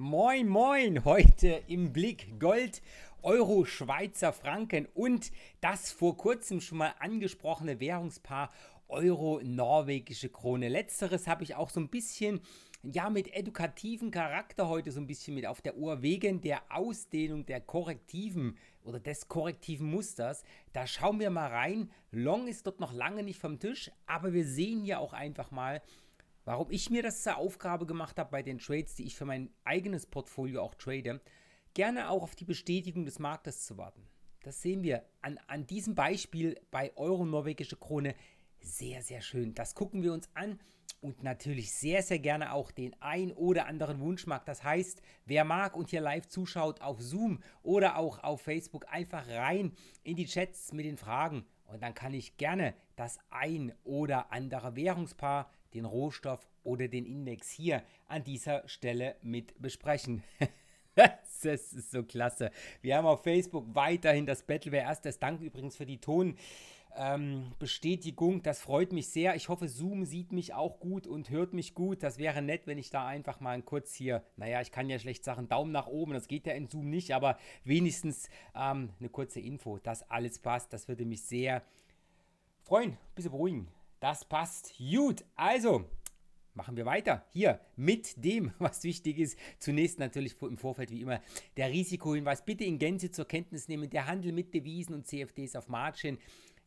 Moin, moin, heute im Blick Gold, Euro, Schweizer Franken und das vor kurzem schon mal angesprochene Währungspaar Euro, norwegische Krone. Letzteres habe ich auch so ein bisschen ja, mit edukativen Charakter heute so ein bisschen mit auf der Uhr, wegen der Ausdehnung der korrektiven oder des korrektiven Musters. Da schauen wir mal rein. Long ist dort noch lange nicht vom Tisch, aber wir sehen hier auch einfach mal, Warum ich mir das zur Aufgabe gemacht habe bei den Trades, die ich für mein eigenes Portfolio auch trade, gerne auch auf die Bestätigung des Marktes zu warten. Das sehen wir an, an diesem Beispiel bei Euro norwegische Krone sehr, sehr schön. Das gucken wir uns an und natürlich sehr, sehr gerne auch den ein oder anderen Wunschmarkt. Das heißt, wer mag und hier live zuschaut auf Zoom oder auch auf Facebook, einfach rein in die Chats mit den Fragen und dann kann ich gerne das ein oder andere Währungspaar den Rohstoff oder den Index hier an dieser Stelle mit besprechen. das ist so klasse. Wir haben auf Facebook weiterhin das Battle. Wer erst das Dank übrigens für die Ton. Ähm, Bestätigung. Das freut mich sehr. Ich hoffe, Zoom sieht mich auch gut und hört mich gut. Das wäre nett, wenn ich da einfach mal kurz hier, naja, ich kann ja schlecht sagen, Daumen nach oben, das geht ja in Zoom nicht, aber wenigstens ähm, eine kurze Info, dass alles passt. Das würde mich sehr freuen, bisschen beruhigen. Das passt gut. Also, machen wir weiter hier mit dem, was wichtig ist. Zunächst natürlich im Vorfeld wie immer der Risikohinweis. Bitte in Gänze zur Kenntnis nehmen. Der Handel mit Devisen und CFDs auf Margin,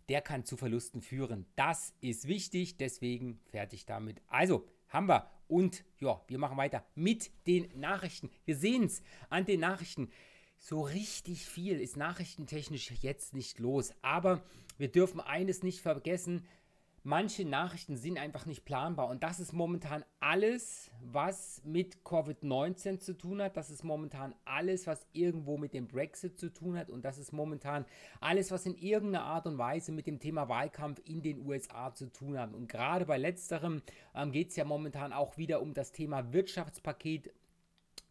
der kann zu Verlusten führen. Das ist wichtig, deswegen fertig damit. Also, haben wir. Und ja, wir machen weiter mit den Nachrichten. Wir sehen es an den Nachrichten. So richtig viel ist nachrichtentechnisch jetzt nicht los. Aber wir dürfen eines nicht vergessen manche Nachrichten sind einfach nicht planbar. Und das ist momentan alles, was mit Covid-19 zu tun hat. Das ist momentan alles, was irgendwo mit dem Brexit zu tun hat. Und das ist momentan alles, was in irgendeiner Art und Weise mit dem Thema Wahlkampf in den USA zu tun hat. Und gerade bei letzterem ähm, geht es ja momentan auch wieder um das Thema Wirtschaftspaket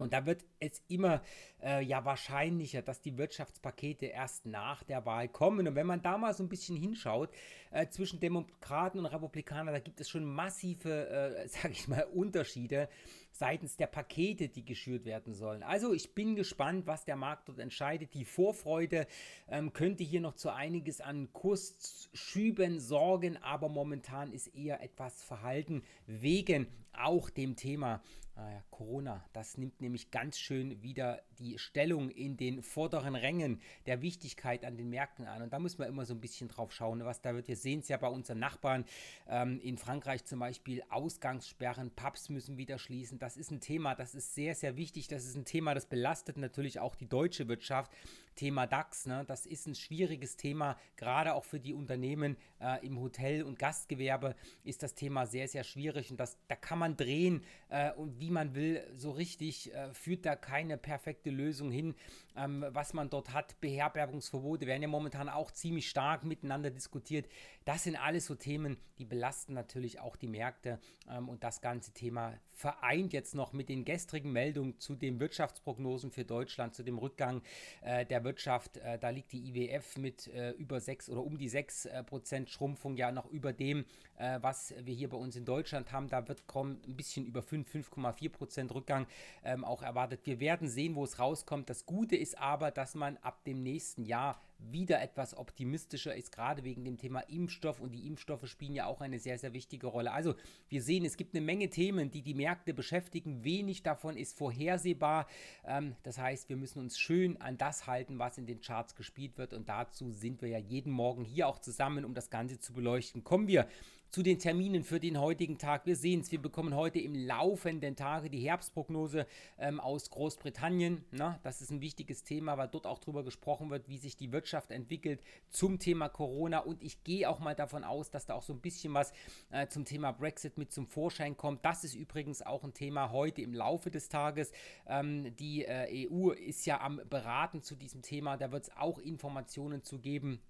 und da wird es immer äh, ja wahrscheinlicher, dass die Wirtschaftspakete erst nach der Wahl kommen. Und wenn man da mal so ein bisschen hinschaut, äh, zwischen Demokraten und Republikanern, da gibt es schon massive, äh, sage ich mal, Unterschiede seitens der Pakete, die geschürt werden sollen. Also ich bin gespannt, was der Markt dort entscheidet. Die Vorfreude ähm, könnte hier noch zu einiges an Kursschüben sorgen, aber momentan ist eher etwas verhalten wegen auch dem Thema äh, Corona. Das nimmt nämlich ganz schön wieder die Stellung in den vorderen Rängen der Wichtigkeit an den Märkten an. Und da müssen wir immer so ein bisschen drauf schauen, was da wird. Wir sehen es ja bei unseren Nachbarn ähm, in Frankreich zum Beispiel, Ausgangssperren, Pubs müssen wieder schließen das ist ein Thema, das ist sehr, sehr wichtig. Das ist ein Thema, das belastet natürlich auch die deutsche Wirtschaft. Thema DAX, ne? das ist ein schwieriges Thema, gerade auch für die Unternehmen äh, im Hotel- und Gastgewerbe ist das Thema sehr, sehr schwierig. Und das, da kann man drehen äh, und wie man will, so richtig äh, führt da keine perfekte Lösung hin ähm, was man dort hat. Beherbergungsverbote werden ja momentan auch ziemlich stark miteinander diskutiert. Das sind alles so Themen, die belasten natürlich auch die Märkte. Ähm, und das ganze Thema vereint jetzt noch mit den gestrigen Meldungen zu den Wirtschaftsprognosen für Deutschland, zu dem Rückgang äh, der Wirtschaft. Äh, da liegt die IWF mit äh, über 6 oder um die 6 äh, Prozent Schrumpfung ja noch über dem, äh, was wir hier bei uns in Deutschland haben. Da wird kommen ein bisschen über 5, 5,4 Prozent Rückgang ähm, auch erwartet. Wir werden sehen, wo es rauskommt. Das Gute ist, ist aber, dass man ab dem nächsten Jahr wieder etwas optimistischer ist, gerade wegen dem Thema Impfstoff und die Impfstoffe spielen ja auch eine sehr, sehr wichtige Rolle. Also wir sehen, es gibt eine Menge Themen, die die Märkte beschäftigen. Wenig davon ist vorhersehbar. Ähm, das heißt, wir müssen uns schön an das halten, was in den Charts gespielt wird und dazu sind wir ja jeden Morgen hier auch zusammen, um das Ganze zu beleuchten. Kommen wir zu den Terminen für den heutigen Tag. Wir sehen es, wir bekommen heute im laufenden Tage die Herbstprognose ähm, aus Großbritannien. Na, das ist ein wichtiges Thema, weil dort auch darüber gesprochen wird, wie sich die Wirtschaft entwickelt zum Thema Corona. Und ich gehe auch mal davon aus, dass da auch so ein bisschen was äh, zum Thema Brexit mit zum Vorschein kommt. Das ist übrigens auch ein Thema heute im Laufe des Tages. Ähm, die äh, EU ist ja am Beraten zu diesem Thema. Da wird es auch Informationen zu geben.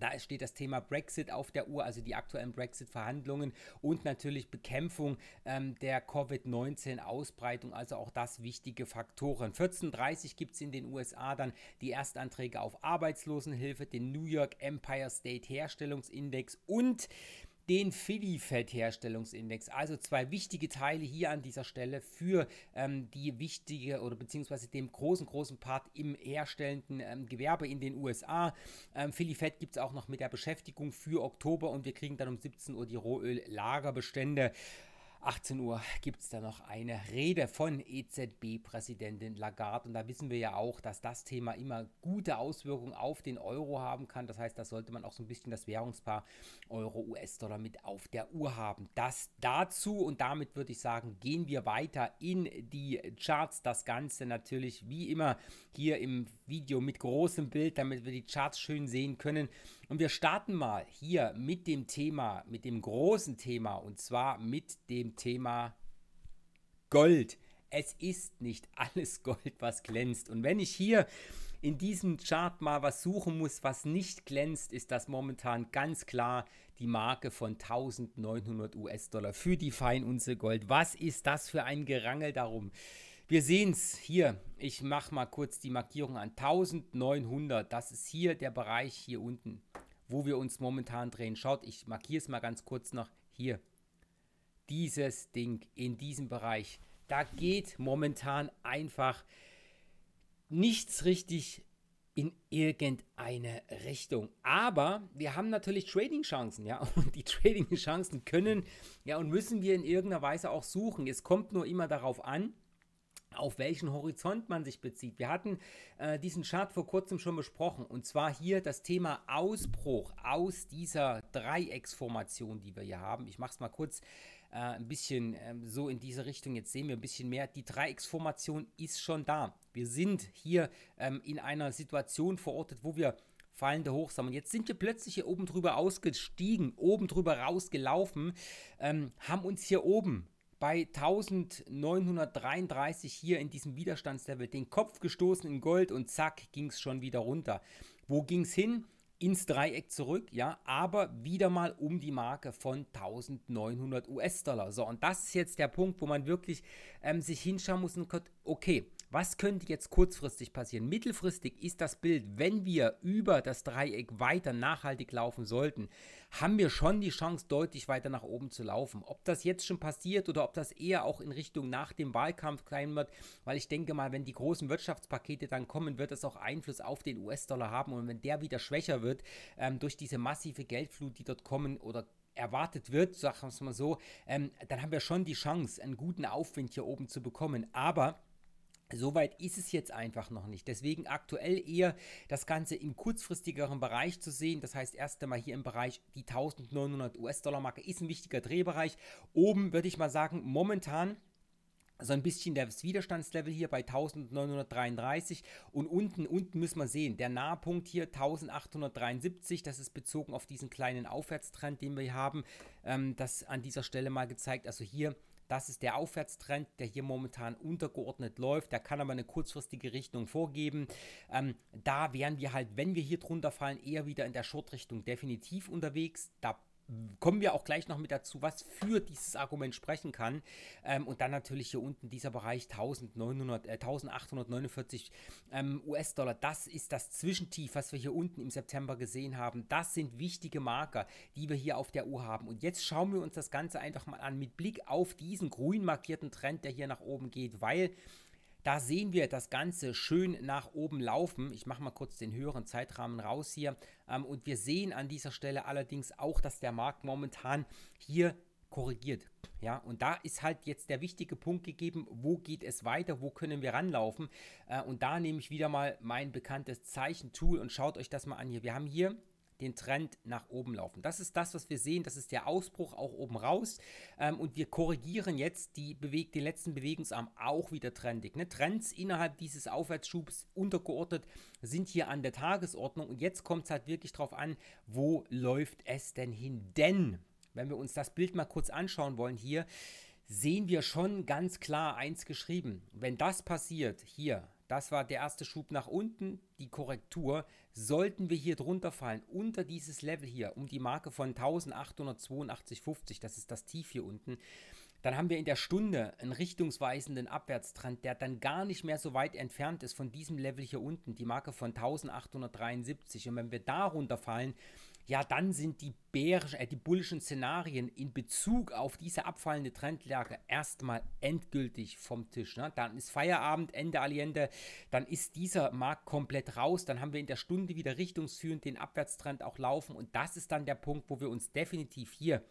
Da steht das Thema Brexit auf der Uhr, also die aktuellen Brexit-Verhandlungen und natürlich Bekämpfung ähm, der Covid-19-Ausbreitung, also auch das wichtige Faktoren. 14.30 Uhr gibt es in den USA dann die Erstanträge auf Arbeitslosenhilfe, den New York Empire State Herstellungsindex und den philly fett Also zwei wichtige Teile hier an dieser Stelle für ähm, die wichtige oder beziehungsweise dem großen, großen Part im herstellenden ähm, Gewerbe in den USA. Ähm, Philly-Fett gibt es auch noch mit der Beschäftigung für Oktober und wir kriegen dann um 17 Uhr die Rohöl-Lagerbestände. 18 Uhr gibt es da noch eine Rede von EZB-Präsidentin Lagarde. Und da wissen wir ja auch, dass das Thema immer gute Auswirkungen auf den Euro haben kann. Das heißt, da sollte man auch so ein bisschen das Währungspaar Euro-US-Dollar mit auf der Uhr haben. Das dazu und damit würde ich sagen, gehen wir weiter in die Charts. Das Ganze natürlich wie immer hier im Video mit großem Bild, damit wir die Charts schön sehen können. Und wir starten mal hier mit dem Thema, mit dem großen Thema und zwar mit dem Thema Gold. Es ist nicht alles Gold, was glänzt. Und wenn ich hier in diesem Chart mal was suchen muss, was nicht glänzt, ist das momentan ganz klar die Marke von 1900 US-Dollar für die Feinunze Gold. Was ist das für ein Gerangel darum? Wir sehen es hier. Ich mache mal kurz die Markierung an 1900. Das ist hier der Bereich hier unten, wo wir uns momentan drehen. Schaut, ich markiere es mal ganz kurz noch hier. Dieses Ding in diesem Bereich. Da geht momentan einfach nichts richtig in irgendeine Richtung. Aber wir haben natürlich Trading-Chancen, ja, und die Trading-Chancen können, ja, und müssen wir in irgendeiner Weise auch suchen. Es kommt nur immer darauf an, auf welchen Horizont man sich bezieht. Wir hatten äh, diesen Chart vor kurzem schon besprochen und zwar hier das Thema Ausbruch aus dieser Dreiecksformation, die wir hier haben. Ich mache es mal kurz äh, ein bisschen äh, so in diese Richtung. Jetzt sehen wir ein bisschen mehr. Die Dreiecksformation ist schon da. Wir sind hier ähm, in einer Situation verortet, wo wir fallende Hochs Und jetzt sind wir plötzlich hier oben drüber ausgestiegen, oben drüber rausgelaufen, ähm, haben uns hier oben bei 1933 hier in diesem Widerstandslevel den Kopf gestoßen in Gold und zack ging es schon wieder runter. Wo ging es hin? Ins Dreieck zurück, ja, aber wieder mal um die Marke von 1900 US-Dollar. So, und das ist jetzt der Punkt, wo man wirklich ähm, sich hinschauen muss und okay, was könnte jetzt kurzfristig passieren? Mittelfristig ist das Bild, wenn wir über das Dreieck weiter nachhaltig laufen sollten, haben wir schon die Chance, deutlich weiter nach oben zu laufen. Ob das jetzt schon passiert oder ob das eher auch in Richtung nach dem Wahlkampf klein wird, weil ich denke mal, wenn die großen Wirtschaftspakete dann kommen, wird das auch Einfluss auf den US-Dollar haben und wenn der wieder schwächer wird ähm, durch diese massive Geldflut, die dort kommen oder erwartet wird, sagen wir es mal so, ähm, dann haben wir schon die Chance, einen guten Aufwind hier oben zu bekommen. Aber Soweit ist es jetzt einfach noch nicht. Deswegen aktuell eher das Ganze im kurzfristigeren Bereich zu sehen. Das heißt, erst einmal hier im Bereich die 1900 US-Dollar-Marke ist ein wichtiger Drehbereich. Oben würde ich mal sagen, momentan so ein bisschen das Widerstandslevel hier bei 1933 und unten, unten müssen wir sehen, der Nahpunkt hier 1873, das ist bezogen auf diesen kleinen Aufwärtstrend, den wir haben, ähm, das an dieser Stelle mal gezeigt, also hier das ist der Aufwärtstrend, der hier momentan untergeordnet läuft. Der kann aber eine kurzfristige Richtung vorgeben. Ähm, da wären wir halt, wenn wir hier drunter fallen, eher wieder in der Short-Richtung definitiv unterwegs. Da kommen wir auch gleich noch mit dazu, was für dieses Argument sprechen kann. Ähm, und dann natürlich hier unten dieser Bereich 1900, äh, 1849 ähm, US-Dollar. Das ist das Zwischentief, was wir hier unten im September gesehen haben. Das sind wichtige Marker, die wir hier auf der Uhr haben. Und jetzt schauen wir uns das Ganze einfach mal an mit Blick auf diesen grün markierten Trend, der hier nach oben geht, weil da sehen wir das Ganze schön nach oben laufen. Ich mache mal kurz den höheren Zeitrahmen raus hier. Ähm, und wir sehen an dieser Stelle allerdings auch, dass der Markt momentan hier korrigiert. Ja, und da ist halt jetzt der wichtige Punkt gegeben, wo geht es weiter, wo können wir ranlaufen. Äh, und da nehme ich wieder mal mein bekanntes Zeichentool und schaut euch das mal an hier. Wir haben hier den Trend nach oben laufen. Das ist das, was wir sehen. Das ist der Ausbruch auch oben raus. Ähm, und wir korrigieren jetzt die Beweg den letzten Bewegungsarm auch wieder trendig. Ne? Trends innerhalb dieses Aufwärtsschubs untergeordnet sind hier an der Tagesordnung. Und jetzt kommt es halt wirklich darauf an, wo läuft es denn hin? Denn, wenn wir uns das Bild mal kurz anschauen wollen hier, sehen wir schon ganz klar eins geschrieben. Wenn das passiert, hier, das war der erste Schub nach unten, die Korrektur. Sollten wir hier drunter fallen, unter dieses Level hier, um die Marke von 1882,50, das ist das Tief hier unten, dann haben wir in der Stunde einen richtungsweisenden Abwärtstrend, der dann gar nicht mehr so weit entfernt ist von diesem Level hier unten, die Marke von 1873. Und wenn wir darunter fallen, ja, dann sind die, bärischen, äh, die bullischen Szenarien in Bezug auf diese abfallende Trendlage erstmal endgültig vom Tisch. Ne? Dann ist Feierabend, Ende Allende, dann ist dieser Markt komplett raus, dann haben wir in der Stunde wieder richtungsführend den Abwärtstrend auch laufen und das ist dann der Punkt, wo wir uns definitiv hier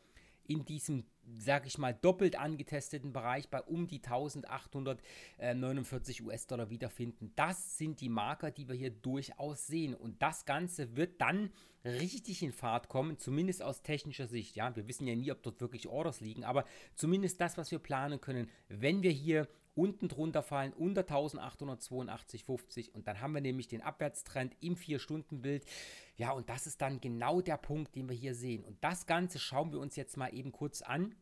in diesem, sag ich mal, doppelt angetesteten Bereich bei um die 1849 US-Dollar wiederfinden. Das sind die Marker, die wir hier durchaus sehen. Und das Ganze wird dann richtig in Fahrt kommen, zumindest aus technischer Sicht. Ja, wir wissen ja nie, ob dort wirklich Orders liegen, aber zumindest das, was wir planen können, wenn wir hier unten drunter fallen, unter 1882,50 und dann haben wir nämlich den Abwärtstrend im 4-Stunden-Bild. Ja, und das ist dann genau der Punkt, den wir hier sehen. Und das Ganze schauen wir uns jetzt mal eben kurz an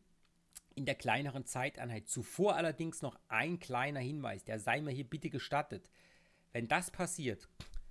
in der kleineren Zeiteinheit. Zuvor allerdings noch ein kleiner Hinweis, der sei mir hier bitte gestattet. Wenn das passiert,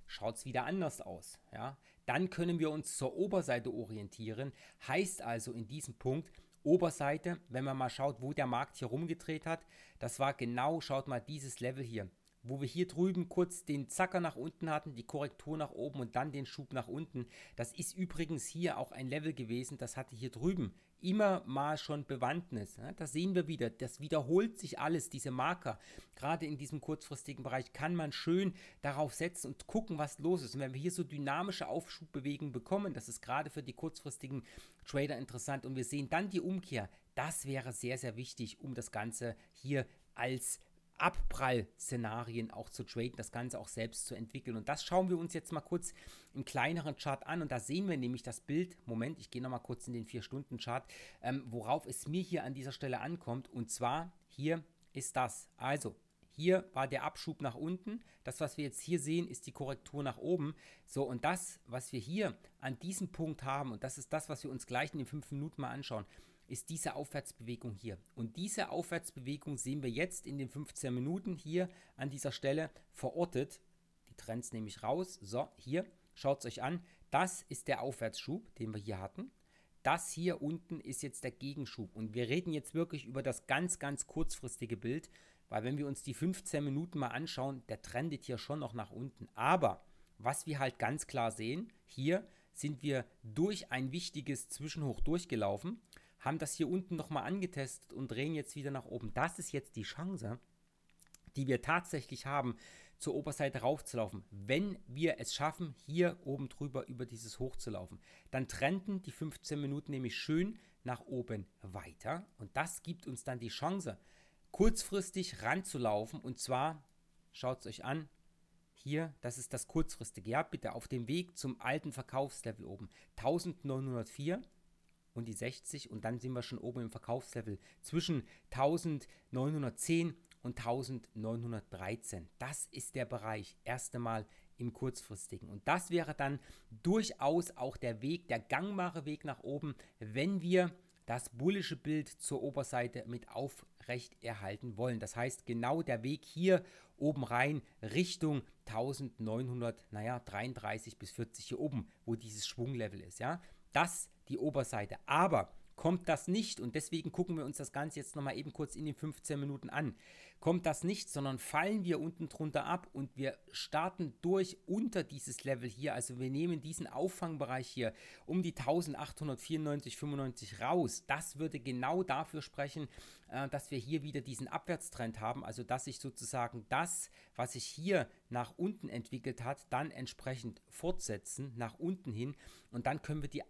schaut es wieder anders aus. Ja? Dann können wir uns zur Oberseite orientieren. Heißt also in diesem Punkt, Oberseite, wenn man mal schaut, wo der Markt hier rumgedreht hat, das war genau, schaut mal, dieses Level hier wo wir hier drüben kurz den Zacker nach unten hatten, die Korrektur nach oben und dann den Schub nach unten. Das ist übrigens hier auch ein Level gewesen, das hatte hier drüben immer mal schon Bewandtnis. Ne? Das sehen wir wieder, das wiederholt sich alles, diese Marker. Gerade in diesem kurzfristigen Bereich kann man schön darauf setzen und gucken, was los ist. Und wenn wir hier so dynamische Aufschubbewegungen bekommen, das ist gerade für die kurzfristigen Trader interessant und wir sehen dann die Umkehr, das wäre sehr, sehr wichtig, um das Ganze hier als Abprall-Szenarien auch zu traden, das Ganze auch selbst zu entwickeln. Und das schauen wir uns jetzt mal kurz im kleineren Chart an. Und da sehen wir nämlich das Bild, Moment, ich gehe nochmal kurz in den 4-Stunden-Chart, ähm, worauf es mir hier an dieser Stelle ankommt. Und zwar hier ist das. Also hier war der Abschub nach unten. Das, was wir jetzt hier sehen, ist die Korrektur nach oben. So, und das, was wir hier an diesem Punkt haben, und das ist das, was wir uns gleich in den 5 Minuten mal anschauen, ist diese Aufwärtsbewegung hier. Und diese Aufwärtsbewegung sehen wir jetzt in den 15 Minuten hier an dieser Stelle verortet. Die Trends nehme ich raus. So, hier, schaut es euch an. Das ist der Aufwärtsschub, den wir hier hatten. Das hier unten ist jetzt der Gegenschub. Und wir reden jetzt wirklich über das ganz, ganz kurzfristige Bild, weil wenn wir uns die 15 Minuten mal anschauen, der trendet hier schon noch nach unten. Aber was wir halt ganz klar sehen, hier sind wir durch ein wichtiges Zwischenhoch durchgelaufen haben das hier unten nochmal angetestet und drehen jetzt wieder nach oben. Das ist jetzt die Chance, die wir tatsächlich haben, zur Oberseite raufzulaufen. Wenn wir es schaffen, hier oben drüber über dieses Hoch zu laufen, dann trennten die 15 Minuten nämlich schön nach oben weiter. Und das gibt uns dann die Chance, kurzfristig ranzulaufen. Und zwar, schaut es euch an, hier, das ist das kurzfristige, ja bitte, auf dem Weg zum alten Verkaufslevel oben, 1904 und die 60 und dann sind wir schon oben im Verkaufslevel zwischen 1910 und 1913. Das ist der Bereich, erste Mal im kurzfristigen. Und das wäre dann durchaus auch der Weg, der gangbare Weg nach oben, wenn wir das bullische Bild zur Oberseite mit aufrecht erhalten wollen. Das heißt, genau der Weg hier oben rein Richtung 1933 naja, bis 40 hier oben, wo dieses Schwunglevel ist, ja. Das die Oberseite. Aber kommt das nicht, und deswegen gucken wir uns das Ganze jetzt nochmal eben kurz in den 15 Minuten an, kommt das nicht, sondern fallen wir unten drunter ab und wir starten durch unter dieses Level hier, also wir nehmen diesen Auffangbereich hier um die 1894,95 raus, das würde genau dafür sprechen, äh, dass wir hier wieder diesen Abwärtstrend haben, also dass sich sozusagen das, was sich hier nach unten entwickelt hat, dann entsprechend fortsetzen, nach unten hin und dann können wir die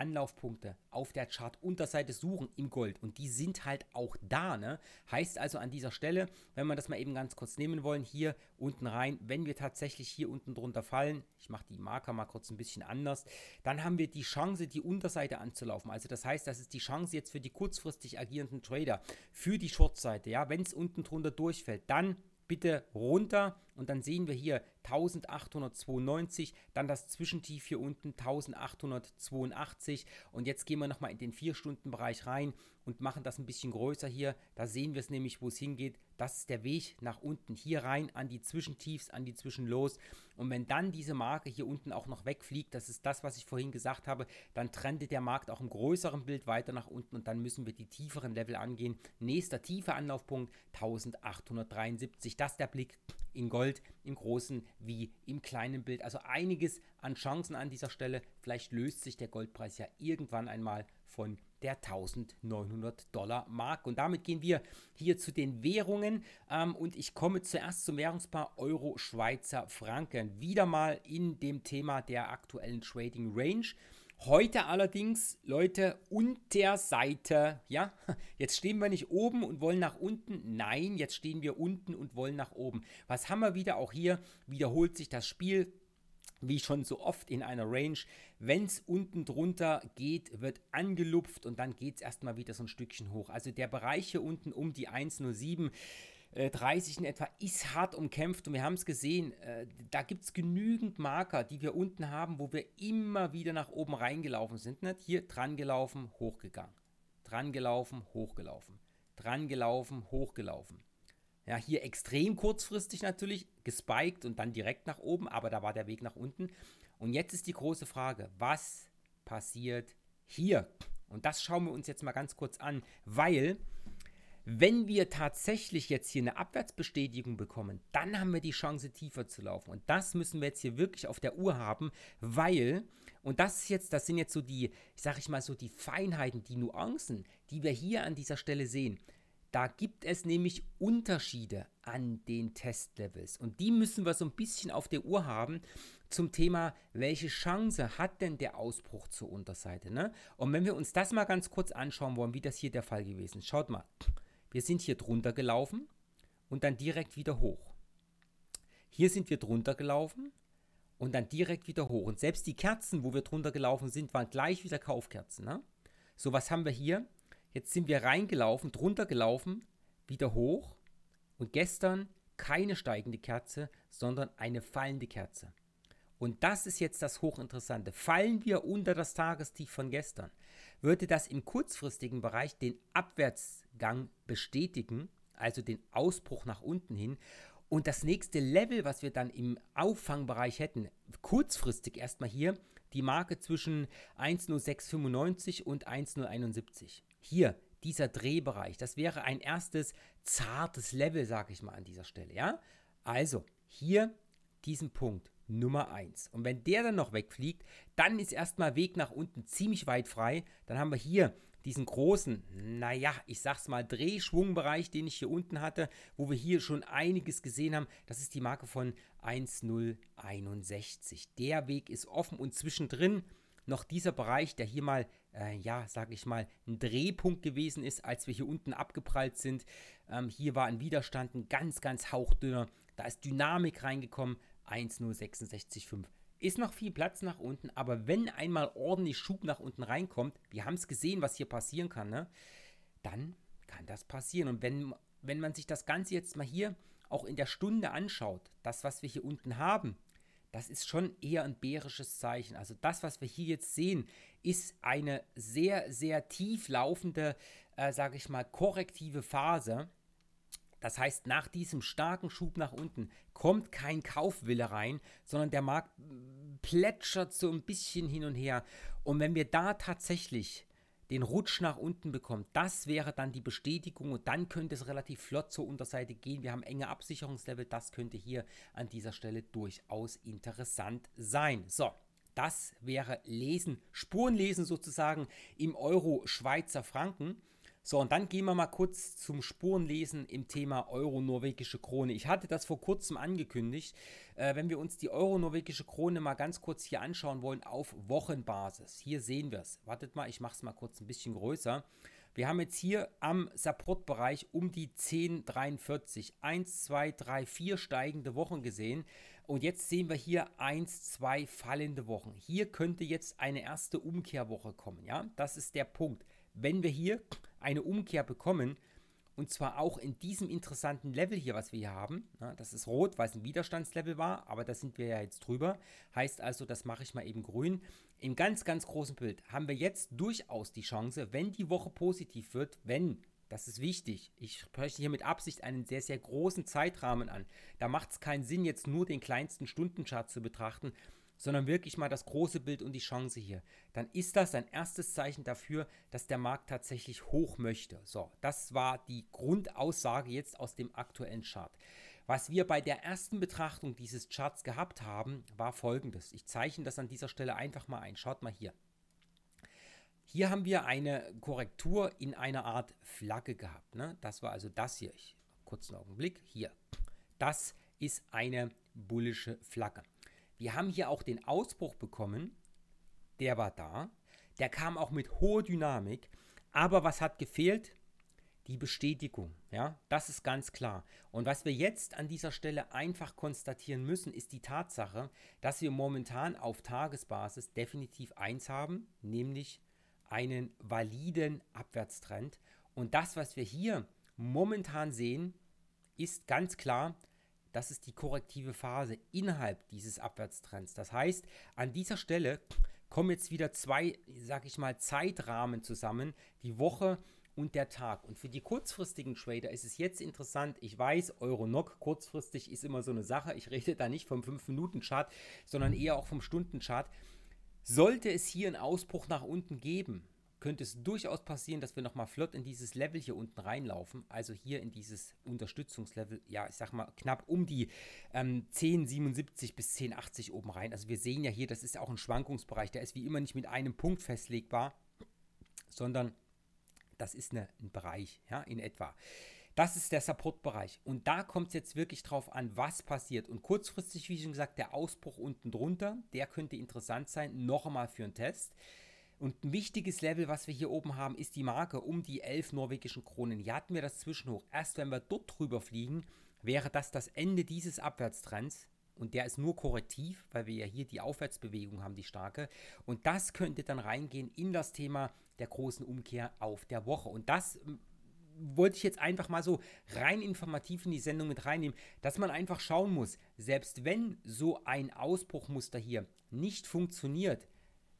Anlaufpunkte auf der Chartunterseite suchen im Gold und die sind halt auch da. Ne? Heißt also an dieser Stelle, wenn wir das mal eben ganz kurz nehmen wollen, hier unten rein, wenn wir tatsächlich hier unten drunter fallen, ich mache die Marker mal kurz ein bisschen anders, dann haben wir die Chance, die Unterseite anzulaufen. Also das heißt, das ist die Chance jetzt für die kurzfristig agierenden Trader, für die Shortseite. Ja? Wenn es unten drunter durchfällt, dann bitte runter und dann sehen wir hier 1892, dann das Zwischentief hier unten 1882 und jetzt gehen wir nochmal in den 4-Stunden-Bereich rein und machen das ein bisschen größer hier. Da sehen wir es nämlich, wo es hingeht. Das ist der Weg nach unten, hier rein an die Zwischentiefs, an die Zwischenlos. Und wenn dann diese Marke hier unten auch noch wegfliegt, das ist das, was ich vorhin gesagt habe, dann trendet der Markt auch im größeren Bild weiter nach unten und dann müssen wir die tieferen Level angehen. Nächster tiefer Anlaufpunkt 1873. Das ist der Blick in Gold, im großen wie im kleinen Bild. Also einiges an Chancen an dieser Stelle. Vielleicht löst sich der Goldpreis ja irgendwann einmal von der 1900 Dollar Mark. Und damit gehen wir hier zu den Währungen ähm, und ich komme zuerst zum Währungspaar Euro Schweizer Franken. Wieder mal in dem Thema der aktuellen Trading Range. Heute allerdings, Leute, Unterseite, ja, jetzt stehen wir nicht oben und wollen nach unten, nein, jetzt stehen wir unten und wollen nach oben. Was haben wir wieder? Auch hier wiederholt sich das Spiel, wie schon so oft in einer Range. Wenn es unten drunter geht, wird angelupft und dann geht es erstmal wieder so ein Stückchen hoch. Also der Bereich hier unten um die 107. 30 äh, in etwa ist hart umkämpft und wir haben es gesehen, äh, da gibt es genügend Marker, die wir unten haben, wo wir immer wieder nach oben reingelaufen sind. Nicht? Hier dran gelaufen, hochgegangen. Dran gelaufen, hochgelaufen. Dran gelaufen, hochgelaufen ja, hier extrem kurzfristig natürlich, gespiked und dann direkt nach oben, aber da war der Weg nach unten. Und jetzt ist die große Frage, was passiert hier? Und das schauen wir uns jetzt mal ganz kurz an, weil wenn wir tatsächlich jetzt hier eine Abwärtsbestätigung bekommen, dann haben wir die Chance tiefer zu laufen und das müssen wir jetzt hier wirklich auf der Uhr haben, weil und das ist jetzt, das sind jetzt so die, sag ich mal so die Feinheiten, die Nuancen, die wir hier an dieser Stelle sehen. Da gibt es nämlich Unterschiede an den Testlevels und die müssen wir so ein bisschen auf der Uhr haben zum Thema, welche Chance hat denn der Ausbruch zur Unterseite. Ne? Und wenn wir uns das mal ganz kurz anschauen wollen, wie das hier der Fall gewesen ist. Schaut mal, wir sind hier drunter gelaufen und dann direkt wieder hoch. Hier sind wir drunter gelaufen und dann direkt wieder hoch. Und selbst die Kerzen, wo wir drunter gelaufen sind, waren gleich wieder Kaufkerzen. Ne? So, was haben wir hier? Jetzt sind wir reingelaufen, drunter gelaufen, wieder hoch und gestern keine steigende Kerze, sondern eine fallende Kerze. Und das ist jetzt das Hochinteressante. Fallen wir unter das Tagestief von gestern, würde das im kurzfristigen Bereich den Abwärtsgang bestätigen, also den Ausbruch nach unten hin. Und das nächste Level, was wir dann im Auffangbereich hätten, kurzfristig erstmal hier, die Marke zwischen 1,0695 und 1,071. Hier, dieser Drehbereich, das wäre ein erstes zartes Level, sage ich mal an dieser Stelle, ja? Also, hier diesen Punkt Nummer 1. Und wenn der dann noch wegfliegt, dann ist erstmal Weg nach unten ziemlich weit frei. Dann haben wir hier diesen großen, naja, ich sag's mal, Drehschwungbereich, den ich hier unten hatte, wo wir hier schon einiges gesehen haben. Das ist die Marke von 1061. Der Weg ist offen und zwischendrin noch dieser Bereich, der hier mal äh, ja, sag ich mal, ein Drehpunkt gewesen ist, als wir hier unten abgeprallt sind. Ähm, hier war ein Widerstand, ein ganz, ganz hauchdünner. Da ist Dynamik reingekommen. 1,066,5. Ist noch viel Platz nach unten, aber wenn einmal ordentlich Schub nach unten reinkommt, wir haben es gesehen, was hier passieren kann, ne? dann kann das passieren. Und wenn, wenn man sich das Ganze jetzt mal hier auch in der Stunde anschaut, das, was wir hier unten haben, das ist schon eher ein bärisches Zeichen. Also das, was wir hier jetzt sehen, ist eine sehr, sehr tief laufende, äh, sage ich mal, korrektive Phase. Das heißt, nach diesem starken Schub nach unten kommt kein Kaufwille rein, sondern der Markt plätschert so ein bisschen hin und her. Und wenn wir da tatsächlich den Rutsch nach unten bekommen, das wäre dann die Bestätigung und dann könnte es relativ flott zur Unterseite gehen. Wir haben enge Absicherungslevel, das könnte hier an dieser Stelle durchaus interessant sein. So, das wäre Lesen, Spurenlesen sozusagen im Euro Schweizer Franken. So, und dann gehen wir mal kurz zum Spurenlesen im Thema Euro-Norwegische Krone. Ich hatte das vor kurzem angekündigt. Äh, wenn wir uns die Euro-Norwegische Krone mal ganz kurz hier anschauen wollen auf Wochenbasis. Hier sehen wir es. Wartet mal, ich mache es mal kurz ein bisschen größer. Wir haben jetzt hier am Supportbereich um die 10,43, 1, 2, 3, 4 steigende Wochen gesehen. Und jetzt sehen wir hier 1, 2 fallende Wochen. Hier könnte jetzt eine erste Umkehrwoche kommen. Ja, das ist der Punkt. Wenn wir hier eine Umkehr bekommen, und zwar auch in diesem interessanten Level hier, was wir hier haben, na, das ist rot, weil es ein Widerstandslevel war, aber da sind wir ja jetzt drüber. Heißt also, das mache ich mal eben grün. Im ganz, ganz großen Bild haben wir jetzt durchaus die Chance, wenn die Woche positiv wird, wenn das ist wichtig. Ich spreche hier mit Absicht einen sehr, sehr großen Zeitrahmen an. Da macht es keinen Sinn, jetzt nur den kleinsten Stundenchart zu betrachten, sondern wirklich mal das große Bild und die Chance hier. Dann ist das ein erstes Zeichen dafür, dass der Markt tatsächlich hoch möchte. So, das war die Grundaussage jetzt aus dem aktuellen Chart. Was wir bei der ersten Betrachtung dieses Charts gehabt haben, war folgendes. Ich zeichne das an dieser Stelle einfach mal ein. Schaut mal hier. Hier haben wir eine Korrektur in einer Art Flagge gehabt. Ne? Das war also das hier. Ich, kurzen Augenblick. Hier. Das ist eine bullische Flagge. Wir haben hier auch den Ausbruch bekommen. Der war da. Der kam auch mit hoher Dynamik. Aber was hat gefehlt? Die Bestätigung. Ja, das ist ganz klar. Und was wir jetzt an dieser Stelle einfach konstatieren müssen, ist die Tatsache, dass wir momentan auf Tagesbasis definitiv eins haben, nämlich einen validen Abwärtstrend. Und das, was wir hier momentan sehen, ist ganz klar, das ist die korrektive Phase innerhalb dieses Abwärtstrends. Das heißt, an dieser Stelle kommen jetzt wieder zwei, sag ich mal, Zeitrahmen zusammen, die Woche und der Tag. Und für die kurzfristigen Trader ist es jetzt interessant. Ich weiß, Euro-Nock kurzfristig ist immer so eine Sache. Ich rede da nicht vom 5-Minuten-Chart, sondern eher auch vom Stunden-Chart. Sollte es hier einen Ausbruch nach unten geben, könnte es durchaus passieren, dass wir nochmal flott in dieses Level hier unten reinlaufen. Also hier in dieses Unterstützungslevel, ja, ich sag mal knapp um die ähm, 1077 bis 1080 oben rein. Also wir sehen ja hier, das ist auch ein Schwankungsbereich. Der ist wie immer nicht mit einem Punkt festlegbar, sondern das ist eine, ein Bereich, ja, in etwa. Das ist der Support-Bereich. Und da kommt es jetzt wirklich drauf an, was passiert. Und kurzfristig, wie schon gesagt, der Ausbruch unten drunter, der könnte interessant sein, noch einmal für einen Test. Und ein wichtiges Level, was wir hier oben haben, ist die Marke um die 11 norwegischen Kronen. Hier hatten wir das Zwischenhoch. Erst wenn wir dort drüber fliegen, wäre das das Ende dieses Abwärtstrends. Und der ist nur korrektiv, weil wir ja hier die Aufwärtsbewegung haben, die starke. Und das könnte dann reingehen in das Thema der großen Umkehr auf der Woche. Und das wollte ich jetzt einfach mal so rein informativ in die Sendung mit reinnehmen, dass man einfach schauen muss, selbst wenn so ein Ausbruchmuster hier nicht funktioniert,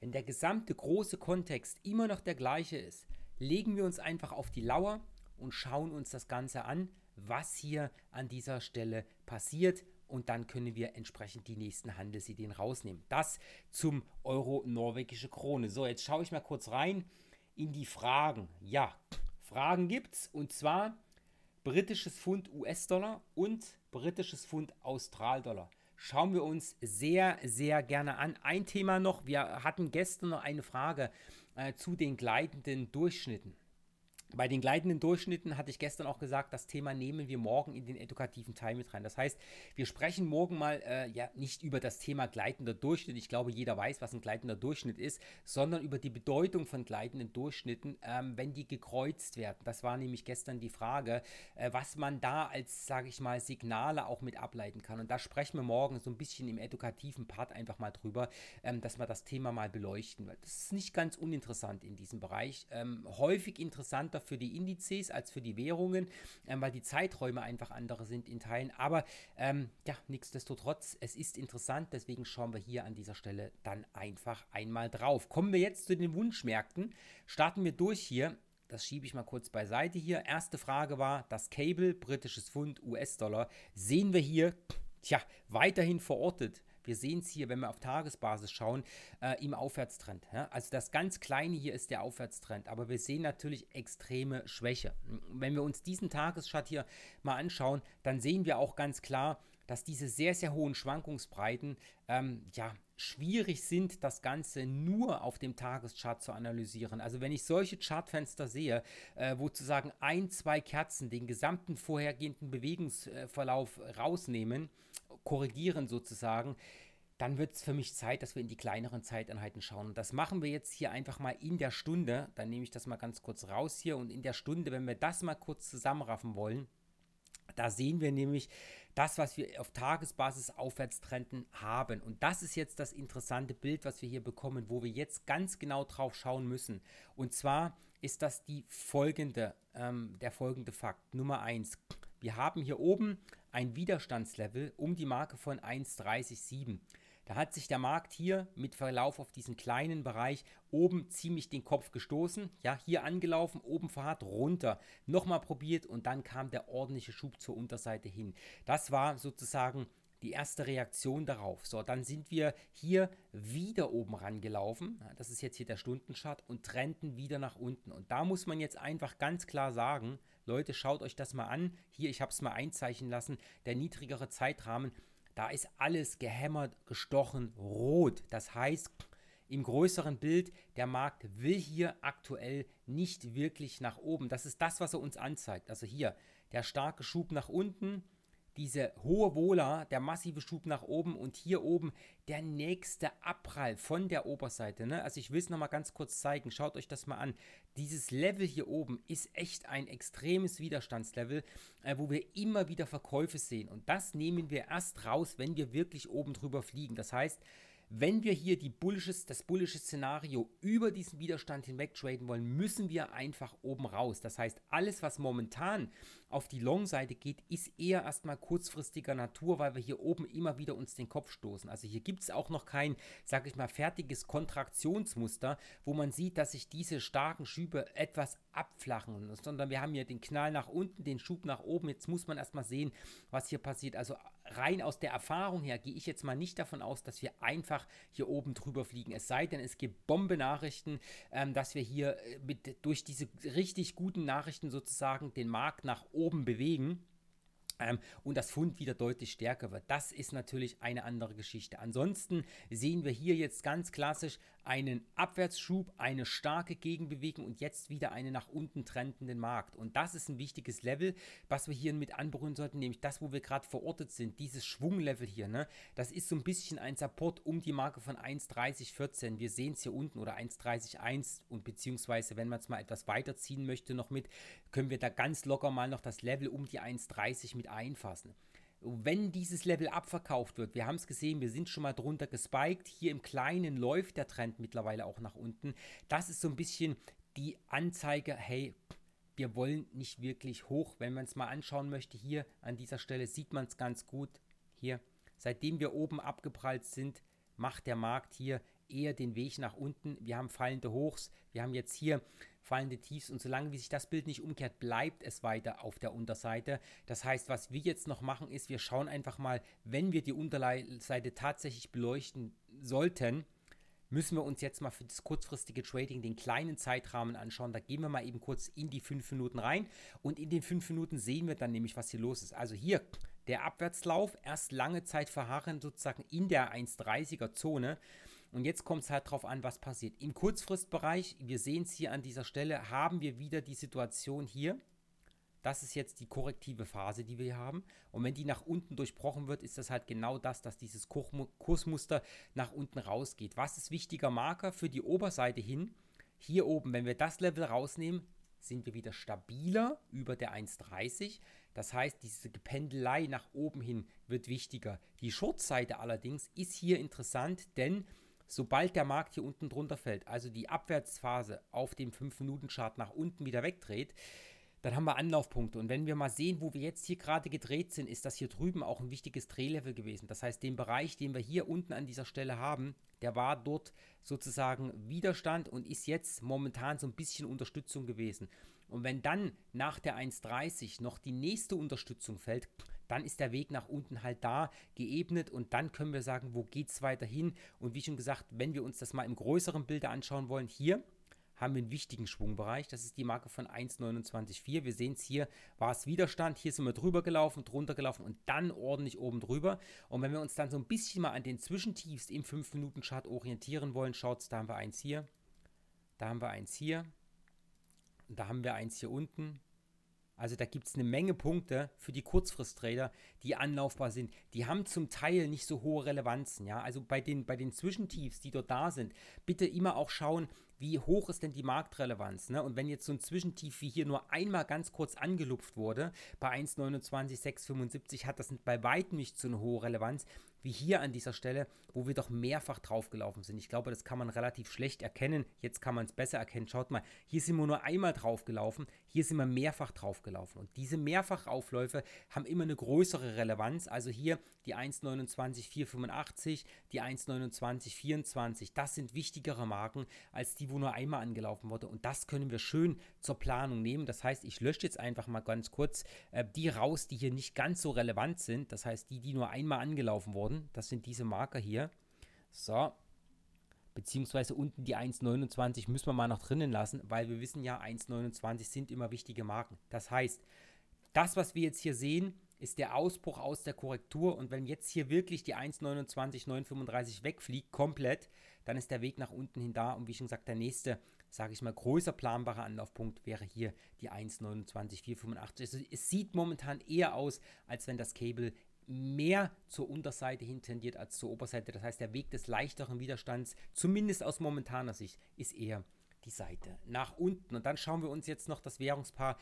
wenn der gesamte große Kontext immer noch der gleiche ist, legen wir uns einfach auf die Lauer und schauen uns das Ganze an, was hier an dieser Stelle passiert und dann können wir entsprechend die nächsten Handelsideen rausnehmen. Das zum Euro norwegische Krone. So, jetzt schaue ich mal kurz rein in die Fragen. Ja, Fragen gibt es und zwar britisches Pfund US-Dollar und britisches Pfund Austral-Dollar. Schauen wir uns sehr, sehr gerne an. Ein Thema noch, wir hatten gestern noch eine Frage äh, zu den gleitenden Durchschnitten. Bei den gleitenden Durchschnitten hatte ich gestern auch gesagt, das Thema nehmen wir morgen in den edukativen Teil mit rein. Das heißt, wir sprechen morgen mal äh, ja nicht über das Thema gleitender Durchschnitt. Ich glaube, jeder weiß, was ein gleitender Durchschnitt ist, sondern über die Bedeutung von gleitenden Durchschnitten, ähm, wenn die gekreuzt werden. Das war nämlich gestern die Frage, äh, was man da als, sage ich mal, Signale auch mit ableiten kann. Und da sprechen wir morgen so ein bisschen im edukativen Part einfach mal drüber, ähm, dass wir das Thema mal beleuchten. Das ist nicht ganz uninteressant in diesem Bereich. Ähm, häufig interessanter interessanter für die Indizes als für die Währungen, ähm, weil die Zeiträume einfach andere sind in Teilen. Aber ähm, ja, nichtsdestotrotz, es ist interessant, deswegen schauen wir hier an dieser Stelle dann einfach einmal drauf. Kommen wir jetzt zu den Wunschmärkten. Starten wir durch hier das schiebe ich mal kurz beiseite hier. Erste Frage war das Cable, britisches Pfund, US-Dollar. Sehen wir hier, tja, weiterhin verortet wir sehen es hier, wenn wir auf Tagesbasis schauen, äh, im Aufwärtstrend. Ja? Also das ganz Kleine hier ist der Aufwärtstrend, aber wir sehen natürlich extreme Schwäche. Wenn wir uns diesen Tagesschart hier mal anschauen, dann sehen wir auch ganz klar, dass diese sehr, sehr hohen Schwankungsbreiten ähm, ja, schwierig sind, das Ganze nur auf dem Tageschart zu analysieren. Also wenn ich solche Chartfenster sehe, äh, wo zu sagen ein, zwei Kerzen den gesamten vorhergehenden Bewegungsverlauf rausnehmen, korrigieren sozusagen, dann wird es für mich Zeit, dass wir in die kleineren Zeiteinheiten schauen. Das machen wir jetzt hier einfach mal in der Stunde. Dann nehme ich das mal ganz kurz raus hier und in der Stunde, wenn wir das mal kurz zusammenraffen wollen, da sehen wir nämlich das, was wir auf Tagesbasis Aufwärtstrenden haben. Und das ist jetzt das interessante Bild, was wir hier bekommen, wo wir jetzt ganz genau drauf schauen müssen. Und zwar ist das die folgende, ähm, der folgende Fakt. Nummer eins. Wir haben hier oben ein Widerstandslevel um die Marke von 1,307. Da hat sich der Markt hier mit Verlauf auf diesen kleinen Bereich oben ziemlich den Kopf gestoßen. Ja, hier angelaufen, oben verharrt, runter. Nochmal probiert und dann kam der ordentliche Schub zur Unterseite hin. Das war sozusagen die erste Reaktion darauf. So, dann sind wir hier wieder oben rangelaufen. Das ist jetzt hier der Stundenchart und trennten wieder nach unten. Und da muss man jetzt einfach ganz klar sagen, Leute, schaut euch das mal an. Hier, ich habe es mal einzeichnen lassen. Der niedrigere Zeitrahmen, da ist alles gehämmert, gestochen, rot. Das heißt, im größeren Bild, der Markt will hier aktuell nicht wirklich nach oben. Das ist das, was er uns anzeigt. Also hier, der starke Schub nach unten diese hohe Wohler, der massive Schub nach oben und hier oben der nächste Abprall von der Oberseite. Ne? Also ich will es nochmal ganz kurz zeigen. Schaut euch das mal an. Dieses Level hier oben ist echt ein extremes Widerstandslevel, äh, wo wir immer wieder Verkäufe sehen. Und das nehmen wir erst raus, wenn wir wirklich oben drüber fliegen. Das heißt, wenn wir hier die bullisches, das bullische Szenario über diesen Widerstand hinweg traden wollen, müssen wir einfach oben raus. Das heißt, alles, was momentan auf die Long-Seite geht, ist eher erstmal kurzfristiger Natur, weil wir hier oben immer wieder uns den Kopf stoßen. Also hier gibt es auch noch kein, sag ich mal, fertiges Kontraktionsmuster, wo man sieht, dass sich diese starken Schübe etwas abflachen, sondern wir haben hier den Knall nach unten, den Schub nach oben. Jetzt muss man erstmal sehen, was hier passiert. Also rein aus der Erfahrung her gehe ich jetzt mal nicht davon aus, dass wir einfach hier oben drüber fliegen. Es sei denn, es gibt Bombenachrichten, ähm, dass wir hier äh, mit, durch diese richtig guten Nachrichten sozusagen den Markt nach oben bewegen ähm, und das Fund wieder deutlich stärker wird. Das ist natürlich eine andere Geschichte. Ansonsten sehen wir hier jetzt ganz klassisch einen Abwärtsschub, eine starke Gegenbewegung und jetzt wieder einen nach unten trendenden Markt. Und das ist ein wichtiges Level, was wir hier mit anberühren sollten, nämlich das, wo wir gerade verortet sind, dieses Schwunglevel hier. Ne? Das ist so ein bisschen ein Support um die Marke von 1,3014. Wir sehen es hier unten oder 1,301 und beziehungsweise, wenn man es mal etwas weiter ziehen möchte noch mit, können wir da ganz locker mal noch das Level um die 1,30 mit einfassen wenn dieses Level abverkauft wird, wir haben es gesehen, wir sind schon mal drunter gespiked, hier im Kleinen läuft der Trend mittlerweile auch nach unten. Das ist so ein bisschen die Anzeige, hey, wir wollen nicht wirklich hoch. Wenn man es mal anschauen möchte, hier an dieser Stelle sieht man es ganz gut. Hier, seitdem wir oben abgeprallt sind, macht der Markt hier eher den Weg nach unten. Wir haben fallende Hochs, wir haben jetzt hier fallende Tiefs und solange wie sich das Bild nicht umkehrt, bleibt es weiter auf der Unterseite. Das heißt, was wir jetzt noch machen ist, wir schauen einfach mal, wenn wir die Unterseite tatsächlich beleuchten sollten, müssen wir uns jetzt mal für das kurzfristige Trading den kleinen Zeitrahmen anschauen. Da gehen wir mal eben kurz in die 5 Minuten rein und in den 5 Minuten sehen wir dann nämlich, was hier los ist. Also hier der Abwärtslauf, erst lange Zeit verharren sozusagen in der 1,30er Zone. Und jetzt kommt es halt drauf an, was passiert. Im Kurzfristbereich, wir sehen es hier an dieser Stelle, haben wir wieder die Situation hier. Das ist jetzt die korrektive Phase, die wir hier haben. Und wenn die nach unten durchbrochen wird, ist das halt genau das, dass dieses Kursmuster nach unten rausgeht. Was ist wichtiger Marker für die Oberseite hin? Hier oben, wenn wir das Level rausnehmen, sind wir wieder stabiler über der 1,30. Das heißt, diese Gependelei nach oben hin wird wichtiger. Die Shortseite allerdings ist hier interessant, denn sobald der Markt hier unten drunter fällt, also die Abwärtsphase auf dem 5-Minuten-Chart nach unten wieder wegdreht, dann haben wir Anlaufpunkte. Und wenn wir mal sehen, wo wir jetzt hier gerade gedreht sind, ist das hier drüben auch ein wichtiges Drehlevel gewesen. Das heißt, den Bereich, den wir hier unten an dieser Stelle haben, der war dort sozusagen Widerstand und ist jetzt momentan so ein bisschen Unterstützung gewesen. Und wenn dann nach der 1,30 noch die nächste Unterstützung fällt, dann ist der Weg nach unten halt da geebnet und dann können wir sagen, wo geht es weiter hin? Und wie schon gesagt, wenn wir uns das mal im größeren Bilde anschauen wollen, hier haben wir einen wichtigen Schwungbereich. Das ist die Marke von 1,29,4. Wir sehen es hier, war es Widerstand. Hier sind wir drüber gelaufen, drunter gelaufen und dann ordentlich oben drüber. Und wenn wir uns dann so ein bisschen mal an den Zwischentiefs im 5-Minuten-Chart orientieren wollen, schaut es, da haben wir eins hier, da haben wir eins hier, und da haben wir eins hier unten, also da gibt es eine Menge Punkte für die Kurzfristtrader, die anlaufbar sind. Die haben zum Teil nicht so hohe Relevanzen. Ja? Also bei den, bei den Zwischentiefs, die dort da sind, bitte immer auch schauen, wie hoch ist denn die Marktrelevanz. Ne? Und wenn jetzt so ein Zwischentief wie hier nur einmal ganz kurz angelupft wurde, bei 1,29, 6,75 hat das bei weitem nicht so eine hohe Relevanz wie hier an dieser Stelle wo wir doch mehrfach draufgelaufen sind. Ich glaube, das kann man relativ schlecht erkennen. Jetzt kann man es besser erkennen. Schaut mal, hier sind wir nur einmal draufgelaufen, hier sind wir mehrfach draufgelaufen. Und diese Mehrfachaufläufe haben immer eine größere Relevanz. Also hier die 1,29,485, die 1,29,24. Das sind wichtigere Marken als die, wo nur einmal angelaufen wurde. Und das können wir schön zur Planung nehmen. Das heißt, ich lösche jetzt einfach mal ganz kurz äh, die raus, die hier nicht ganz so relevant sind. Das heißt, die, die nur einmal angelaufen wurden. Das sind diese Marker hier. So. Beziehungsweise unten die 1,29 müssen wir mal noch drinnen lassen, weil wir wissen ja, 1,29 sind immer wichtige Marken. Das heißt, das, was wir jetzt hier sehen, ist der Ausbruch aus der Korrektur. Und wenn jetzt hier wirklich die 1,29,935 wegfliegt, komplett, dann ist der Weg nach unten hin da. Und wie schon gesagt, der nächste, sage ich mal, größer planbare Anlaufpunkt wäre hier die 1,29,485. Also es sieht momentan eher aus, als wenn das Cable mehr zur Unterseite hin tendiert als zur Oberseite. Das heißt, der Weg des leichteren Widerstands, zumindest aus momentaner Sicht, ist eher die Seite nach unten. Und dann schauen wir uns jetzt noch das Währungspaar.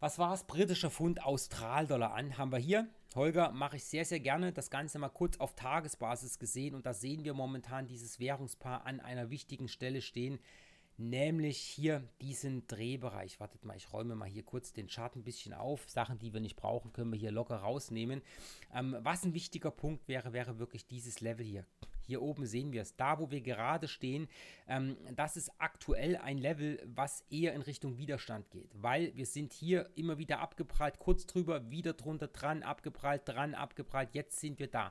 Was war es? Britischer Pfund, Australdollar an. Haben wir hier. Holger, mache ich sehr, sehr gerne. Das Ganze mal kurz auf Tagesbasis gesehen. Und da sehen wir momentan dieses Währungspaar an einer wichtigen Stelle stehen nämlich hier diesen Drehbereich. Wartet mal, ich räume mal hier kurz den Chart ein bisschen auf. Sachen, die wir nicht brauchen, können wir hier locker rausnehmen. Ähm, was ein wichtiger Punkt wäre, wäre wirklich dieses Level hier. Hier oben sehen wir es. Da, wo wir gerade stehen, ähm, das ist aktuell ein Level, was eher in Richtung Widerstand geht, weil wir sind hier immer wieder abgeprallt, kurz drüber, wieder drunter, dran, abgeprallt, dran, abgeprallt. Jetzt sind wir da.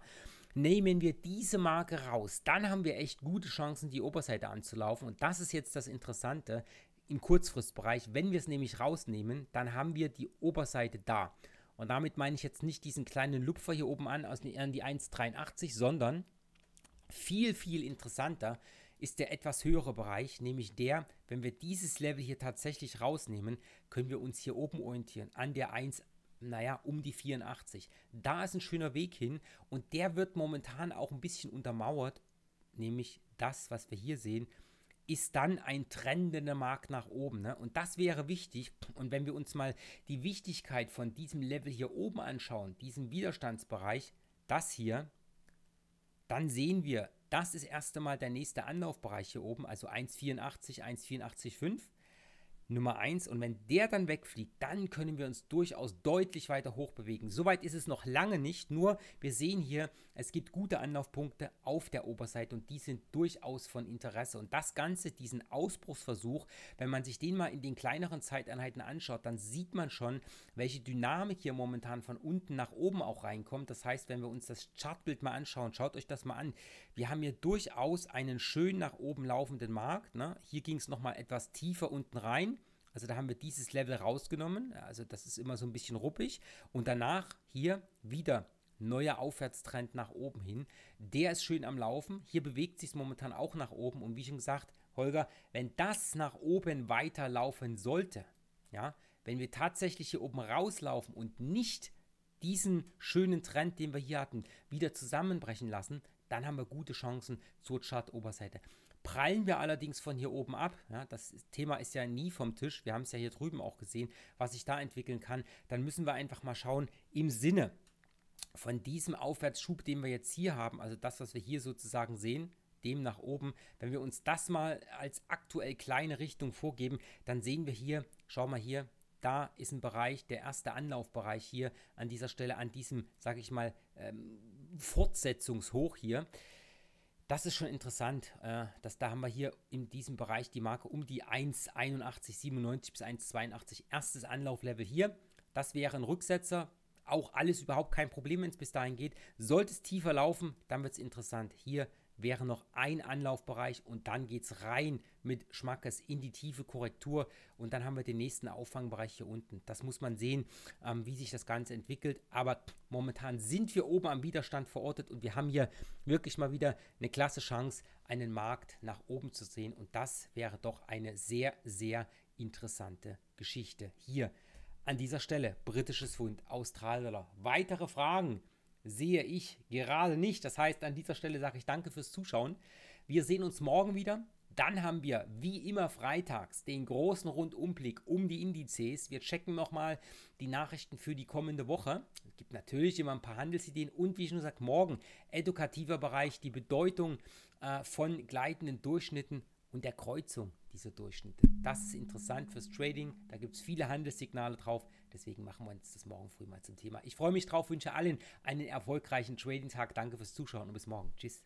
Nehmen wir diese Marke raus, dann haben wir echt gute Chancen, die Oberseite anzulaufen. Und das ist jetzt das Interessante im Kurzfristbereich. Wenn wir es nämlich rausnehmen, dann haben wir die Oberseite da. Und damit meine ich jetzt nicht diesen kleinen Lupfer hier oben an, aus, an die 1,83, sondern viel, viel interessanter ist der etwas höhere Bereich, nämlich der, wenn wir dieses Level hier tatsächlich rausnehmen, können wir uns hier oben orientieren, an der 1,81 naja, um die 84. Da ist ein schöner Weg hin und der wird momentan auch ein bisschen untermauert, nämlich das, was wir hier sehen, ist dann ein trendender Markt nach oben. Ne? Und das wäre wichtig. Und wenn wir uns mal die Wichtigkeit von diesem Level hier oben anschauen, diesem Widerstandsbereich, das hier, dann sehen wir, das ist erst einmal der nächste Anlaufbereich hier oben, also 1,84, 1,84,5. Nummer 1. Und wenn der dann wegfliegt, dann können wir uns durchaus deutlich weiter hoch hochbewegen. Soweit ist es noch lange nicht, nur wir sehen hier, es gibt gute Anlaufpunkte auf der Oberseite und die sind durchaus von Interesse. Und das Ganze, diesen Ausbruchsversuch, wenn man sich den mal in den kleineren Zeiteinheiten anschaut, dann sieht man schon, welche Dynamik hier momentan von unten nach oben auch reinkommt. Das heißt, wenn wir uns das Chartbild mal anschauen, schaut euch das mal an. Wir haben hier durchaus einen schön nach oben laufenden Markt. Ne? Hier ging es nochmal etwas tiefer unten rein also da haben wir dieses Level rausgenommen. Also das ist immer so ein bisschen ruppig. Und danach hier wieder neuer Aufwärtstrend nach oben hin. Der ist schön am Laufen. Hier bewegt sich es momentan auch nach oben. Und wie schon gesagt, Holger, wenn das nach oben weiterlaufen sollte, ja, wenn wir tatsächlich hier oben rauslaufen und nicht diesen schönen Trend, den wir hier hatten, wieder zusammenbrechen lassen, dann haben wir gute Chancen zur Chart-Oberseite prallen wir allerdings von hier oben ab. Ja, das Thema ist ja nie vom Tisch. Wir haben es ja hier drüben auch gesehen, was sich da entwickeln kann. Dann müssen wir einfach mal schauen, im Sinne von diesem Aufwärtsschub, den wir jetzt hier haben, also das, was wir hier sozusagen sehen, dem nach oben, wenn wir uns das mal als aktuell kleine Richtung vorgeben, dann sehen wir hier, schau mal hier, da ist ein Bereich, der erste Anlaufbereich hier an dieser Stelle, an diesem, sage ich mal, ähm, Fortsetzungshoch hier. Das ist schon interessant. Äh, dass, da haben wir hier in diesem Bereich die Marke um die 1,8197 bis 1,82. Erstes Anlauflevel hier. Das wäre ein Rücksetzer. Auch alles überhaupt kein Problem, wenn es bis dahin geht. Sollte es tiefer laufen, dann wird es interessant. Hier wäre noch ein Anlaufbereich und dann geht es rein mit Schmackes in die tiefe Korrektur und dann haben wir den nächsten Auffangbereich hier unten. Das muss man sehen, ähm, wie sich das Ganze entwickelt. Aber momentan sind wir oben am Widerstand verortet und wir haben hier wirklich mal wieder eine klasse Chance, einen Markt nach oben zu sehen und das wäre doch eine sehr, sehr interessante Geschichte. Hier an dieser Stelle britisches Pfund, Australdollar. Weitere Fragen? sehe ich gerade nicht. Das heißt, an dieser Stelle sage ich danke fürs Zuschauen. Wir sehen uns morgen wieder. Dann haben wir wie immer freitags den großen Rundumblick um die Indizes. Wir checken nochmal die Nachrichten für die kommende Woche. Es gibt natürlich immer ein paar Handelsideen und wie ich schon sagte, morgen edukativer Bereich, die Bedeutung äh, von gleitenden Durchschnitten und der Kreuzung dieser Durchschnitte. Das ist interessant fürs Trading. Da gibt es viele Handelssignale drauf. Deswegen machen wir uns das morgen früh mal zum Thema. Ich freue mich drauf, wünsche allen einen erfolgreichen Trading-Tag. Danke fürs Zuschauen und bis morgen. Tschüss.